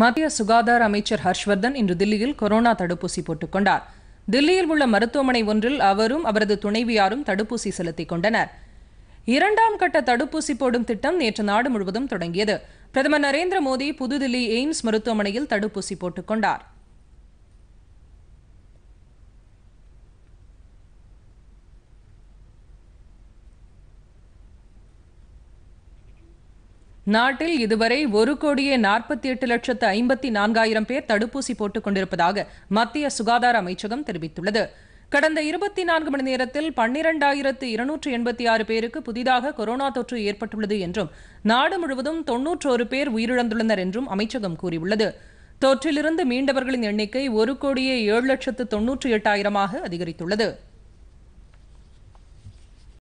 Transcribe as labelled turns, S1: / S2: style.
S1: மத்திய சுகாதார அமைச்சர் ஹர்ஷ்வர்தன் இன்று தில்லியில் கொரோனா தடுப்பூசி போட்டுக் கொண்டார் தில்லியில் உள்ள மருத்துவமனை ஒன்றில் அவரும் அவரது துணைவியாரும் தடுப்பூசி செலுத்திக் கொண்டனர் இரண்டாம் கட்ட தடுப்பூசி போடும் திட்டம் நேற்று நாடு முழுவதும் தொடங்கியது பிரதமர் நரேந்திர மோடி புதுதில்லி எய்ம்ஸ் மருத்துவமனையில் தடுப்பூசி போட்டுக் கொண்டாா் நாட்டில் இதுவரை ஒரு கோடியே நாற்பத்தி எட்டு லட்சத்து ஐம்பத்தி நான்காயிரம் பேர் தடுப்பூசி போட்டுக் கொண்டிருப்பதாக மத்திய சுகாதார அமைச்சகம் தெரிவித்துள்ளது கடந்த இருபத்தி நான்கு மணி நேரத்தில் பன்னிரண்டாயிரத்து இருநூற்று எண்பத்தி ஆறு பேருக்கு புதிதாக கொரோனா தொற்று ஏற்பட்டுள்ளது என்றும் நாடு முழுவதும் தொன்னூற்றோரு பேர் உயிரிழந்துள்ளனர் என்றும் அமைச்சகம் கூறியுள்ளது தொற்றிலிருந்து மீண்டவர்களின் எண்ணிக்கை ஒரு கோடியே ஏழு லட்சத்து தொன்னூற்றி எட்டாயிரமாக அதிகரித்துள்ளது